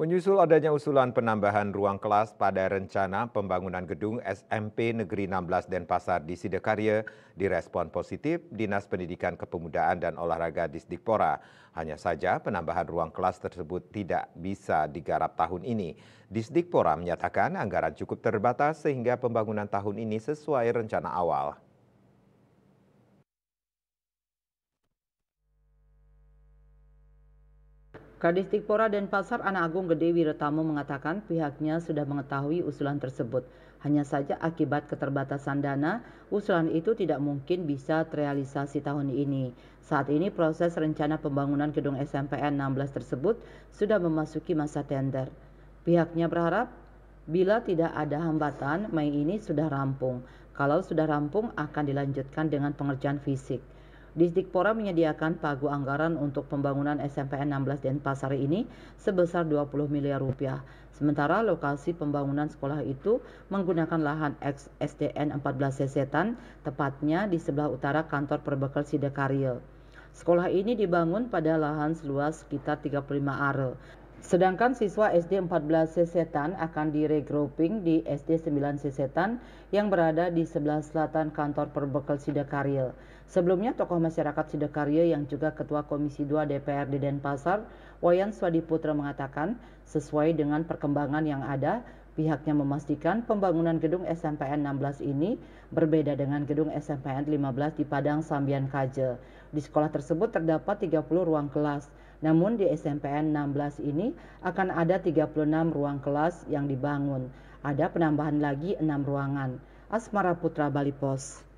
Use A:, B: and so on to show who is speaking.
A: Menyusul adanya usulan penambahan ruang kelas pada rencana pembangunan gedung SMP Negeri 16 Denpasar di Sidekarya direspon positif Dinas Pendidikan Kepemudaan dan Olahraga Disdikpora. Hanya saja penambahan ruang kelas tersebut tidak bisa digarap tahun ini. Disdikpora menyatakan anggaran cukup terbatas sehingga pembangunan tahun ini sesuai rencana awal. Kadis Dikpora dan Pasar
B: Anak Agung Gede Wiretamu mengatakan pihaknya sudah mengetahui usulan tersebut. Hanya saja akibat keterbatasan dana, usulan itu tidak mungkin bisa terrealisasi tahun ini. Saat ini proses rencana pembangunan gedung SMPN 16 tersebut sudah memasuki masa tender. Pihaknya berharap bila tidak ada hambatan, Mei ini sudah rampung. Kalau sudah rampung akan dilanjutkan dengan pengerjaan fisik. Disdikpora menyediakan pagu anggaran untuk pembangunan SMPN 16 pasar ini sebesar 20 miliar rupiah. Sementara lokasi pembangunan sekolah itu menggunakan lahan ex SDN 14 Sesetan, tepatnya di sebelah utara kantor perbekal Sidekaril. Sekolah ini dibangun pada lahan seluas sekitar 35 are. Sedangkan siswa SD 14 Sesetan akan diregrouping di SD 9 Sesetan yang berada di sebelah selatan kantor perbekel Sidakarya. Sebelumnya, tokoh masyarakat Sidakarya yang juga Ketua Komisi 2 DPRD Denpasar, Wayan Swadiputra mengatakan, sesuai dengan perkembangan yang ada, Pihaknya memastikan pembangunan gedung SMPN 16 ini berbeda dengan gedung SMPN 15 di Padang Sambian Kaje. Di sekolah tersebut terdapat 30 ruang kelas, namun di SMPN 16 ini akan ada 36 ruang kelas yang dibangun. Ada penambahan lagi 6 ruangan. Asmara Putra Bali Balipos.